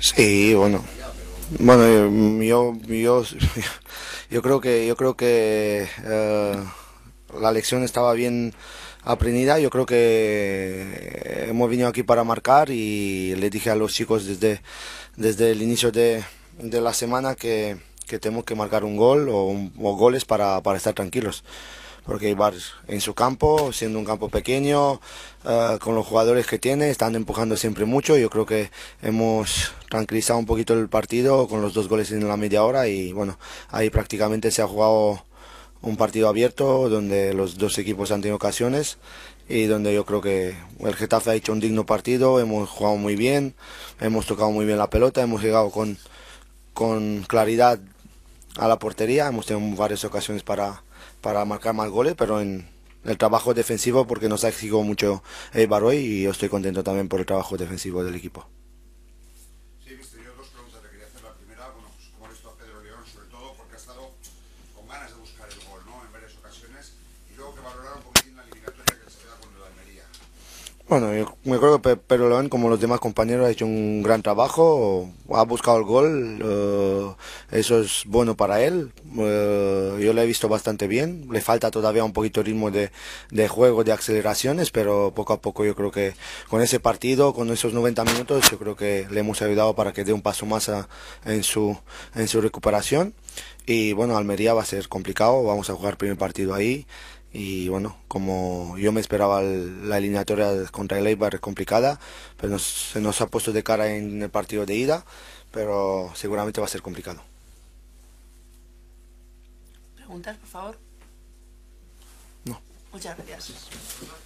Sí, bueno. Bueno, eh, yo, yo, yo creo que, yo creo que eh, la lección estaba bien aprendida. Yo creo que hemos venido aquí para marcar y le dije a los chicos desde, desde el inicio de, de la semana que, que tenemos que marcar un gol o, o goles para, para estar tranquilos porque Ibar en su campo, siendo un campo pequeño, eh, con los jugadores que tiene, están empujando siempre mucho. Yo creo que hemos tranquilizado un poquito el partido con los dos goles en la media hora y bueno, ahí prácticamente se ha jugado un partido abierto donde los dos equipos han tenido ocasiones y donde yo creo que el Getafe ha hecho un digno partido, hemos jugado muy bien, hemos tocado muy bien la pelota, hemos llegado con, con claridad a la portería, hemos tenido varias ocasiones para, para marcar más goles, pero en el trabajo defensivo porque nos ha exigido mucho el Baroy y yo estoy contento también por el trabajo defensivo del equipo. Sí, mister, yo dos preguntas le quería hacer. La primera, bueno, pues como ha visto a Pedro León, sobre todo porque ha estado con ganas de buscar el gol, ¿no? En varias ocasiones. Y luego que valora bueno, yo me creo que Pedro León, como los demás compañeros, ha hecho un gran trabajo, ha buscado el gol, eh, eso es bueno para él, eh, yo lo he visto bastante bien, le falta todavía un poquito ritmo de, juego, de aceleraciones, pero poco a poco yo creo que con ese partido, con esos 90 minutos, yo creo que le hemos ayudado para que dé un paso más en, su, en su recuperación. Y bueno, Almería va a ser complicado, vamos a jugar primer partido ahí y bueno, como yo me esperaba la eliminatoria contra el Eibar complicada, pero pues se nos ha puesto de cara en el partido de ida, pero seguramente va a ser complicado. ¿Preguntas, por favor? No. Muchas gracias.